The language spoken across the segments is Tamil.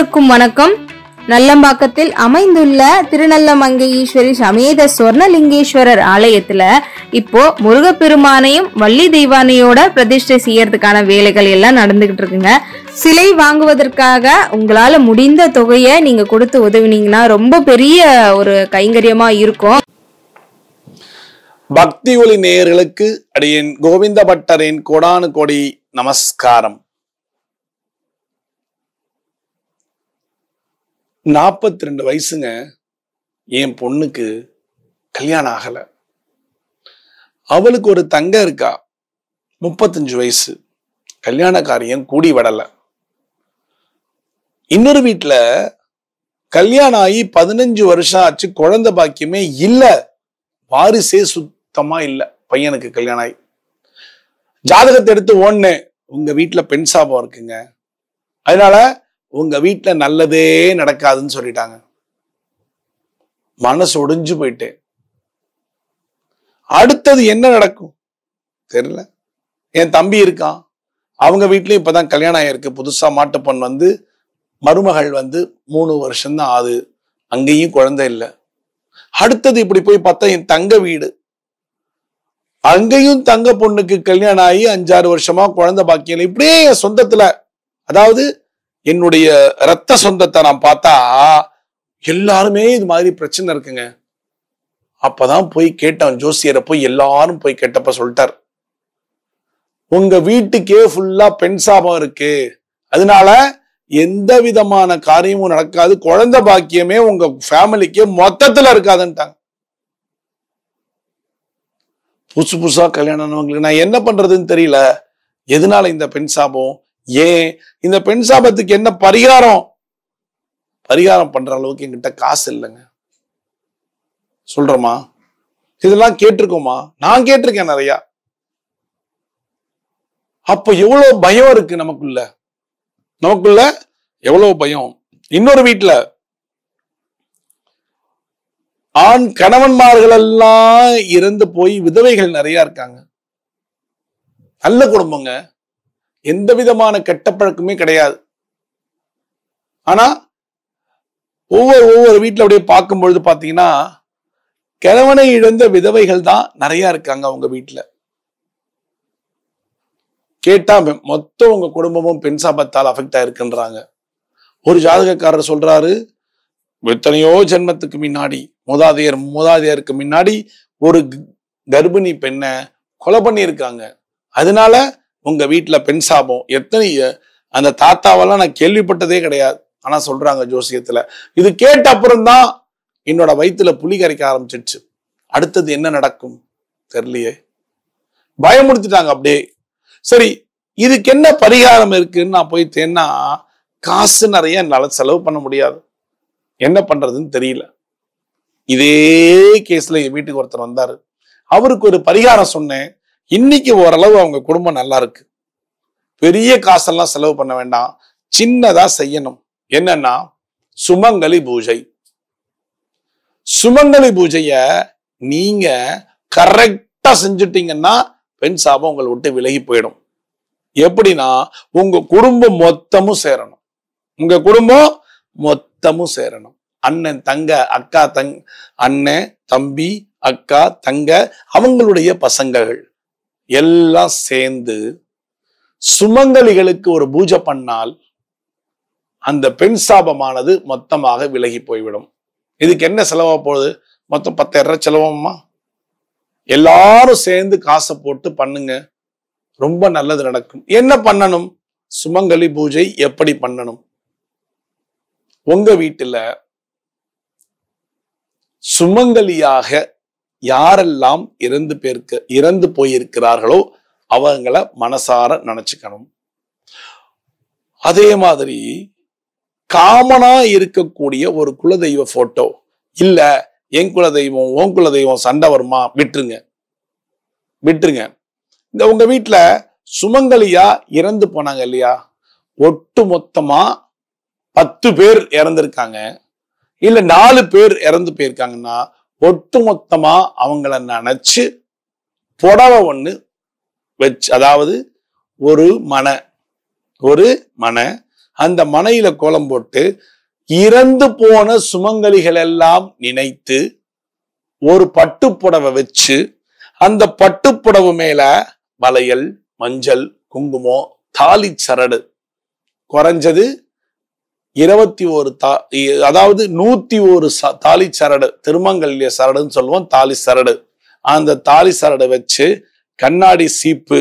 அனைவருக்கும் வணக்கம் நல்லம்பாக்கத்தில் அமைந்துள்ள திருநல்லமங்கை ஈஸ்வரி சமேத சொர்ணலிங்கேஸ்வரர் ஆலயத்துல இப்போ முருகப்பெருமானையும் வள்ளி தெய்வானையோட பிரதிஷ்டை செய்யறதுக்கான வேலைகள் எல்லாம் நடந்துகிட்டு இருக்குங்க சிலை வாங்குவதற்காக உங்களால முடிந்த தொகையை நீங்க கொடுத்து உதவினீங்கன்னா ரொம்ப பெரிய ஒரு கைங்கரியமா இருக்கும் பக்தி ஒளி நேயர்களுக்கு அடியின் கோவிந்த பட்டரின் கோடானு கோடி நமஸ்காரம் நாற்பத்தி ரெண்டு வயசுங்க என் பொண்ணுக்கு கல்யாணம் ஆகலை அவளுக்கு ஒரு தங்க இருக்கா முப்பத்தஞ்சு வயசு கல்யாண காரியம் கூடி வடலை இன்னொரு வீட்டில் கல்யாணம் ஆகி பதினஞ்சு வருஷம் ஆச்சு குழந்தை பாக்கியமே இல்லை வாரிசே சுத்தமாக இல்லை பையனுக்கு கல்யாணம் ஆகி ஜாதகத்தை எடுத்து ஓடனே உங்கள் வீட்டில் பெண் சாபம் இருக்குங்க அதனால உங்க வீட்டில் நல்லதே நடக்காதுன்னு சொல்லிட்டாங்க மனசு ஒடிஞ்சு போயிட்டேன் அடுத்தது என்ன நடக்கும் தெரியல என் தம்பி இருக்கான் அவங்க வீட்லயும் இப்பதான் கல்யாணம் கல்யாணம் புதுசா மாட்டு மாட்டுப்பொன் வந்து மருமகள் வந்து மூணு வருஷம்தான் ஆகுது அங்கேயும் குழந்தை இல்லை அடுத்தது இப்படி போய் பார்த்தா என் தங்க வீடு அங்கேயும் தங்க பொண்ணுக்கு கல்யாணம் ஆகி அஞ்சாறு வருஷமா குழந்தை பாக்கியில் இப்படியே என் சொந்தத்துல அதாவது என்னுடைய ரத்த சொந்தத்தை நான் பார்த்தா எல்லாருமே இது மாதிரி பிரச்சனை இருக்குங்க அப்பதான் போய் கேட்டான் ஜோசியரை போய் எல்லாரும் போய் கேட்டப்ப சொல்லிட்டார் உங்க வீட்டுக்கே ஃபுல்லா பெண் சாபம் இருக்கு அதனால எந்த விதமான காரியமும் நடக்காது குழந்தை பாக்கியமே உங்க ஃபேமிலிக்கே மொத்தத்துல இருக்காதுன்ட்டாங்க புதுசு புதுசா கல்யாணம் ஆனவங்களுக்கு நான் என்ன பண்றதுன்னு தெரியல எதனால இந்த பெண் சாபம் ஏன் இந்த பெண் சாபத்துக்கு என்ன பரிகாரம் பரிகாரம் பண்ற அளவுக்கு எங்கிட்ட காசு இல்லைங்க சொல்றோமா இதெல்லாம் கேட்டிருக்கோமா நான் கேட்டிருக்கேன் நிறையா அப்ப எவ்வளவு பயம் இருக்கு நமக்குள்ள நமக்குள்ள எவ்வளவு பயம் இன்னொரு வீட்டுல ஆண் கணவன்மார்கள் எல்லாம் இறந்து போய் விதவைகள் நிறைய இருக்காங்க நல்ல குடும்பங்க எந்த விதமான கெட்ட பழக்கமே கிடையாது ஆனா ஒவ்வொரு ஒவ்வொரு வீட்டில் அப்படியே பார்க்கும் பொழுது பார்த்தீங்கன்னா கிழவனை இழந்த விதவைகள் தான் நிறைய இருக்காங்க அவங்க வீட்டில் கேட்டா மொத்தம் உங்க குடும்பமும் பெண் சாபத்தால் அஃபெக்ட் ஆயிருக்குன்றாங்க ஒரு ஜாதகக்காரர் சொல்றாரு எத்தனையோ ஜென்மத்துக்கு முன்னாடி மூதாதையர் மூதாதையருக்கு முன்னாடி ஒரு கர்ப்பிணி பெண்ணை கொலை பண்ணியிருக்காங்க அதனால உங்க வீட்டில் பெண் சாபம் எத்தனை அந்த தாத்தாவெல்லாம் நான் கேள்விப்பட்டதே கிடையாது ஆனால் சொல்றாங்க ஜோசியத்தில் இது கேட்ட அப்புறம்தான் என்னோட வயிற்றுல புலி கரைக்க ஆரம்பிச்சிடுச்சு அடுத்தது என்ன நடக்கும் தெரியலையே பயமுடுத்திட்டாங்க அப்படியே சரி இதுக்கு என்ன பரிகாரம் இருக்குன்னு நான் போய் தேன்னா காசு நிறைய என்னால் செலவு பண்ண முடியாது என்ன பண்றதுன்னு தெரியல இதே கேஸில் என் வீட்டுக்கு ஒருத்தர் வந்தார் அவருக்கு ஒரு பரிகாரம் சொன்னேன் இன்னைக்கு ஓரளவு அவங்க குடும்பம் நல்லா இருக்கு பெரிய காசெல்லாம் செலவு பண்ண வேண்டாம் சின்னதா செய்யணும் என்னன்னா சுமங்கலி பூஜை சுமங்கலி பூஜைய நீங்க கரெக்டா செஞ்சுட்டீங்கன்னா பெண் சாபம் உங்களை விட்டு விலகி போயிடும் எப்படின்னா உங்க குடும்பம் மொத்தமும் சேரணும் உங்க குடும்பம் மொத்தமும் சேரணும் அண்ணன் தங்க அக்கா தங் அண்ணன் தம்பி அக்கா தங்க அவங்களுடைய பசங்கள் எல்லாம் சேர்ந்து சுமங்கலிகளுக்கு ஒரு பூஜை பண்ணால் அந்த பெண் சாபமானது மொத்தமாக விலகி போய்விடும் இதுக்கு என்ன செலவா போகுது மொத்தம் பத்தாயிரம் செலவாமா எல்லாரும் சேர்ந்து காசை போட்டு பண்ணுங்க ரொம்ப நல்லது நடக்கும் என்ன பண்ணணும் சுமங்கலி பூஜை எப்படி பண்ணணும் உங்க வீட்டுல சுமங்கலியாக யாரெல்லாம் இறந்து பேருக்கு இறந்து போயிருக்கிறார்களோ அவங்கள மனசார நினச்சிக்கணும் அதே மாதிரி காமனா இருக்கக்கூடிய ஒரு குலதெய்வ போட்டோ இல்ல என் குலதெய்வம் ஓன் குலதெய்வம் சண்டை வருமா விட்டுருங்க விட்டுருங்க இந்த உங்க வீட்டுல சுமங்கலியா இறந்து போனாங்க இல்லையா ஒட்டு மொத்தமா பத்து பேர் இறந்துருக்காங்க இல்ல நாலு பேர் இறந்து போயிருக்காங்கன்னா மொத்தமா அவங்கள நினைச்சு புடவை ஒன்று வச்சு அதாவது ஒரு மனை ஒரு மனை அந்த மனையில கோலம் போட்டு இறந்து போன சுமங்கலிகள் எல்லாம் நினைத்து ஒரு பட்டுப்புடவை வச்சு அந்த பட்டுப்புடவு மேல வளையல் மஞ்சள் குங்குமம் தாலி சரடு குறைஞ்சது இருபத்தி ஒரு தா அதாவது நூத்தி ஒரு ச தாலி சரடு திருமங்கல்ய சரடுன்னு சொல்லுவோம் தாலி சரடு அந்த தாலி சரடை வச்சு கண்ணாடி சீப்பு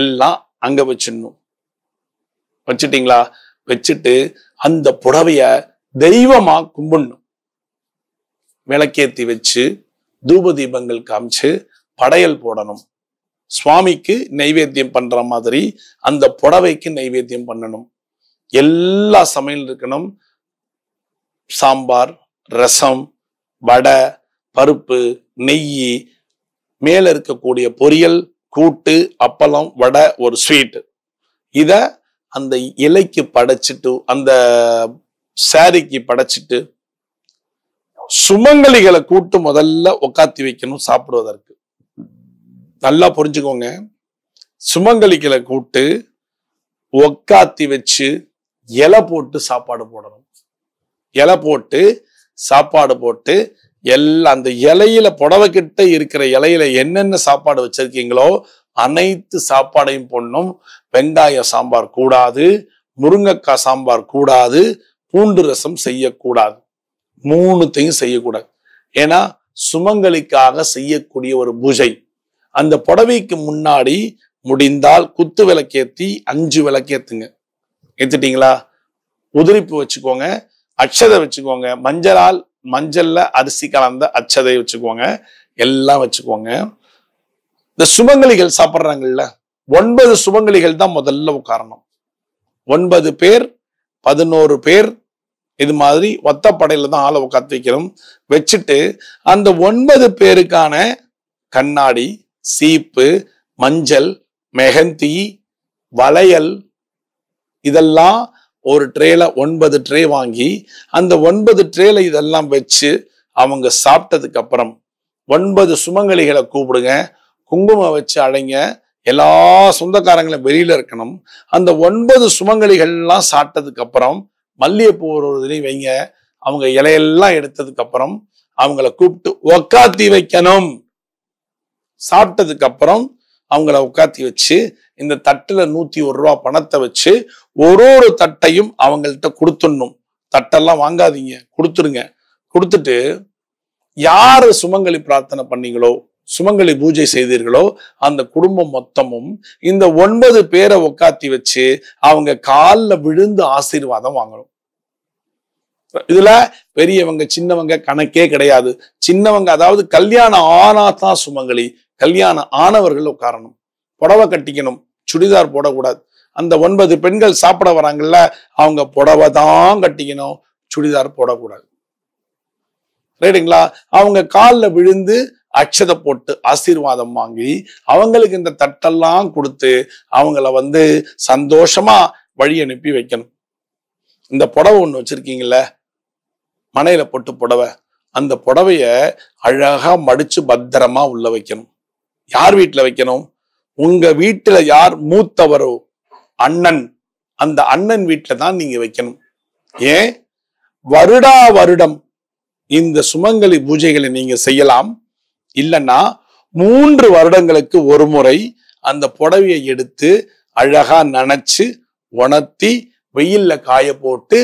எல்லாம் அங்க வச்சிடணும் வச்சுட்டீங்களா வச்சுட்டு அந்த புடவைய தெய்வமா கும்பிடணும் விளக்கேத்தி வச்சு தூப தீபங்கள் காமிச்சு படையல் போடணும் சுவாமிக்கு நைவேத்தியம் பண்ற மாதிரி அந்த புடவைக்கு நைவேத்தியம் பண்ணணும் எல்லா சமையல் இருக்கணும் சாம்பார் ரசம் வடை பருப்பு நெய் மேலே இருக்கக்கூடிய பொரியல் கூட்டு அப்பளம் வடை ஒரு ஸ்வீட் இதை அந்த இலைக்கு படைச்சிட்டு அந்த சாரிக்கு படைச்சிட்டு சுமங்கலிகளை கூட்டு முதல்ல உக்காத்தி வைக்கணும் சாப்பிடுவதற்கு நல்லா புரிஞ்சுக்கோங்க சுமங்கலிகளை கூட்டு உக்காத்தி வச்சு இலை போட்டு சாப்பாடு போடணும் இலை போட்டு சாப்பாடு போட்டு எல்லா அந்த இலையில புடவைக்கிட்ட இருக்கிற இலையில என்னென்ன சாப்பாடு வச்சிருக்கீங்களோ அனைத்து சாப்பாடையும் பொண்ணும் வெங்காய சாம்பார் கூடாது முருங்கக்காய் சாம்பார் கூடாது பூண்டு ரசம் செய்யக்கூடாது மூணுத்தையும் செய்யக்கூடாது ஏன்னா சுமங்கலிக்காக செய்யக்கூடிய ஒரு பூஜை அந்த புடவைக்கு முன்னாடி முடிந்தால் குத்து விளக்கேத்தி அஞ்சு விளக்கேத்துங்க எடுத்துட்டீங்களா உதிரிப்பு வச்சுக்கோங்க அச்சதை வச்சுக்கோங்க மஞ்சளால் மஞ்சள்ல அரிசி கலந்த அச்சதை வச்சுக்கோங்க எல்லாம் வச்சுக்கோங்க இந்த சுமங்கலிகள் சாப்பிட்றாங்கல்ல ஒன்பது சுமங்கலிகள் தான் முதல்ல உட்காரணும் ஒன்பது பேர் பதினோரு பேர் இது மாதிரி ஒத்தப்படையில தான் ஆளை உட்காந்து வைக்கிறோம் வச்சுட்டு அந்த ஒன்பது பேருக்கான கண்ணாடி சீப்பு மஞ்சள் மெஹந்தி வளையல் இதெல்லாம் ஒரு ட்ரேல ஒன்பது ட்ரே வாங்கி அந்த ஒன்பது ட்ரேல இதெல்லாம் வச்சு அவங்க சாப்பிட்டதுக்கு அப்புறம் ஒன்பது சுமங்கலிகளை கூப்பிடுங்க குங்குமம் வச்சு அடைங்க எல்லா சொந்தக்காரங்களும் வெளியில இருக்கணும் அந்த ஒன்பது சுமங்கலிகள்லாம் சாப்பிட்டதுக்கு அப்புறம் மல்லிகைப்பூ ஒரு இதுலையும் வைங்க அவங்க இலையெல்லாம் எடுத்ததுக்கு அப்புறம் அவங்கள கூப்பிட்டு உக்காத்தி வைக்கணும் சாப்பிட்டதுக்கு அப்புறம் அவங்கள உட்காத்தி வச்சு இந்த தட்டுல நூத்தி ஒரு ரூபா பணத்தை வச்சு ஒரு ஒரு தட்டையும் அவங்கள்ட்ட கொடுத்துடணும் தட்டெல்லாம் வாங்காதீங்க கொடுத்துருங்க கொடுத்துட்டு யார் சுமங்கலி பிரார்த்தனை பண்ணீங்களோ சுமங்கலி பூஜை செய்தீர்களோ அந்த குடும்பம் மொத்தமும் இந்த ஒன்பது பேரை உக்காத்தி வச்சு அவங்க காலில் விழுந்து ஆசீர்வாதம் வாங்கணும் இதுல பெரியவங்க சின்னவங்க கணக்கே கிடையாது சின்னவங்க அதாவது கல்யாணம் ஆனா தான் சுமங்கலி கல்யாணம் ஆனவர்கள் உட்காரணும் புடவை கட்டிக்கணும் சுடிதார் போடக்கூடாது அந்த ஒன்பது பெண்கள் சாப்பிட வராங்கல்ல அவங்க புடவை தான் கட்டிக்கணும் சுடிதார் போடக்கூடாது ரைட்டுங்களா அவங்க காலில் விழுந்து அக்ஷதை போட்டு ஆசீர்வாதம் வாங்கி அவங்களுக்கு இந்த தட்டெல்லாம் கொடுத்து அவங்கள வந்து சந்தோஷமா வழி அனுப்பி வைக்கணும் இந்த புடவை ஒன்று வச்சிருக்கீங்கள மனையில போட்டு புடவை அந்த புடவைய அழகா மடிச்சு பத்திரமா உள்ள வைக்கணும் யார் வீட்டில் வைக்கணும் உங்க வீட்டுல யார் மூத்தவரோ அண்ணன் அந்த அண்ணன் வீட்டுல தான் நீங்க வைக்கணும் ஏன் வருடா வருடம் இந்த சுமங்கலி பூஜைகளை நீங்க செய்யலாம் இல்லைன்னா மூன்று வருடங்களுக்கு ஒரு முறை அந்த புடவையை எடுத்து அழகா நனைச்சு உணர்த்தி வெயில்ல காய போட்டு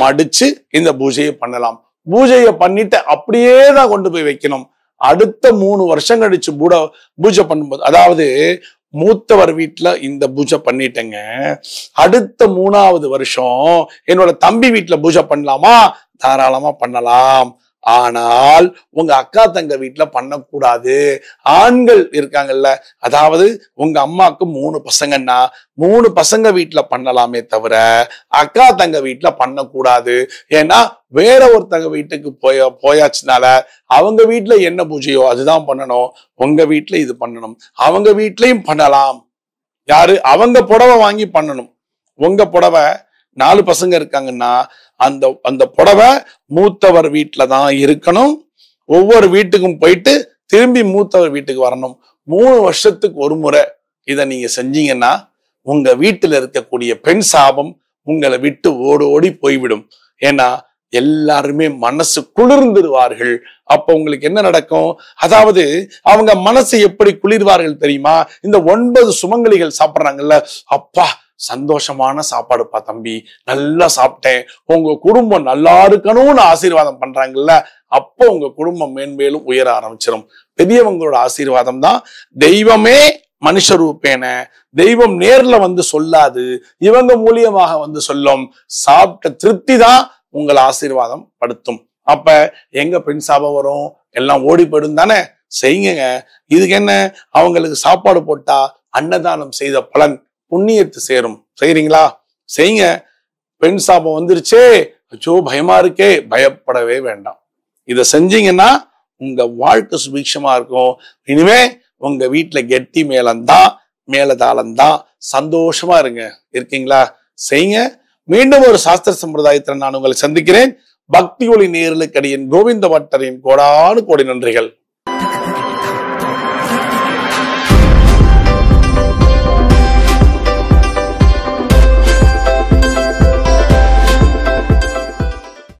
மடிச்சு இந்த பூஜையை பண்ணலாம் பூஜையை பண்ணிட்டு அப்படியே தான் கொண்டு போய் வைக்கணும் அடுத்த மூணு வருஷம் கழிச்சு பூட பூஜை பண்ணும்போது அதாவது மூத்தவர் வீட்டுல இந்த பூஜை பண்ணிட்டேங்க அடுத்த மூணாவது வருஷம் என்னோட தம்பி வீட்டுல பூஜை பண்ணலாமா தாராளமா பண்ணலாம் ஆனால் உங்க அக்கா தங்க வீட்டுல பண்ணக்கூடாது ஆண்கள் இருக்காங்கல்ல அதாவது உங்க அம்மாவுக்கு மூணு பசங்கன்னா மூணு பசங்க வீட்டுல பண்ணலாமே தவிர அக்கா தங்க வீட்டுல பண்ணக்கூடாது ஏன்னா வேற ஒருத்தங்க வீட்டுக்கு போய போயாச்சுனால அவங்க வீட்டுல என்ன பூஜையோ அதுதான் பண்ணணும் உங்க வீட்டுல இது பண்ணணும் அவங்க வீட்லயும் பண்ணலாம் யாரு அவங்க புடவை வாங்கி பண்ணணும் உங்க புடவை நாலு பசங்க இருக்காங்கன்னா அந்த அந்த புடவை மூத்தவர் வீட்டில் தான் இருக்கணும் ஒவ்வொரு வீட்டுக்கும் போயிட்டு திரும்பி மூத்தவர் வீட்டுக்கு வரணும் மூணு வருஷத்துக்கு ஒரு முறை இதை நீங்க செஞ்சீங்கன்னா உங்க வீட்டில் இருக்கக்கூடிய பெண் சாபம் உங்களை விட்டு ஓடு ஓடி போய்விடும் ஏன்னா எல்லாருமே மனசு குளிர்ந்துடுவார்கள் அப்ப உங்களுக்கு என்ன நடக்கும் அதாவது அவங்க மனசு எப்படி குளிர்வார்கள் தெரியுமா இந்த ஒன்பது சுமங்கலிகள் சாப்பிட்றாங்கல்ல அப்பா சந்தோஷமான சாப்பாடுப்பா தம்பி நல்லா சாப்பிட்டேன் உங்க குடும்பம் நல்லா இருக்கணும்னு ஆசீர்வாதம் பண்றாங்கல்ல அப்போ உங்க குடும்பம் மேன்மேலும் உயர ஆரம்பிச்சிடும் பெரியவங்களோட ஆசீர்வாதம் தான் தெய்வமே மனுஷ ரூபேன தெய்வம் நேர்ல வந்து சொல்லாது இவங்க மூலியமாக வந்து சொல்லும் சாப்பிட்ட திருப்தி தான் உங்களை ஆசீர்வாதம் படுத்தும் அப்ப எங்க பெண் சாபம் வரும் எல்லாம் ஓடி போயிடும் தானே செய்யுங்க இதுக்கு என்ன அவங்களுக்கு சாப்பாடு போட்டா அன்னதானம் செய்த பலன் புண்ணியத்து சேரும் செய்யறீங்களா செய்யுங்க பெண் சாபம் வந்துருச்சே அச்சோ பயமா இருக்கே பயப்படவே வேண்டாம் இதை செஞ்சீங்கன்னா உங்க வாழ்க்கை சுபீட்சமா இருக்கும் இனிமே உங்க வீட்டுல கெட்டி மேலந்தான் மேலதாளந்தான் சந்தோஷமா இருங்க இருக்கீங்களா செய்யுங்க மீண்டும் ஒரு சாஸ்திர சம்பிரதாயத்தில் நான் உங்களை சந்திக்கிறேன் பக்தி ஒளி நேரலுக்கடியின் கோவிந்த பட்டரின் கோடானு கோடி நன்றிகள்